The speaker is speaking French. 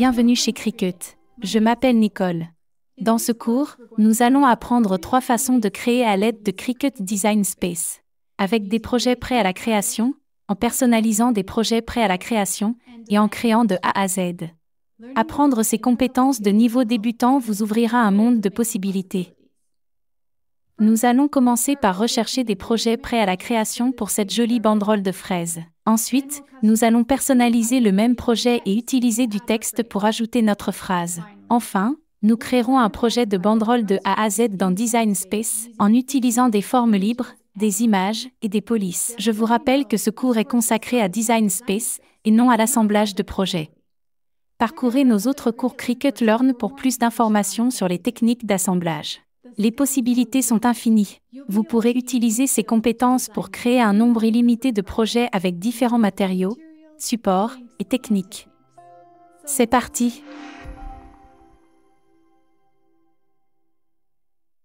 Bienvenue chez Cricut. Je m'appelle Nicole. Dans ce cours, nous allons apprendre trois façons de créer à l'aide de Cricut Design Space. Avec des projets prêts à la création, en personnalisant des projets prêts à la création et en créant de A à Z. Apprendre ces compétences de niveau débutant vous ouvrira un monde de possibilités. Nous allons commencer par rechercher des projets prêts à la création pour cette jolie banderole de fraises. Ensuite, nous allons personnaliser le même projet et utiliser du texte pour ajouter notre phrase. Enfin, nous créerons un projet de banderole de A à Z dans Design Space en utilisant des formes libres, des images et des polices. Je vous rappelle que ce cours est consacré à Design Space et non à l'assemblage de projets. Parcourez nos autres cours Cricut Learn pour plus d'informations sur les techniques d'assemblage. Les possibilités sont infinies. Vous pourrez utiliser ces compétences pour créer un nombre illimité de projets avec différents matériaux, supports et techniques. C'est parti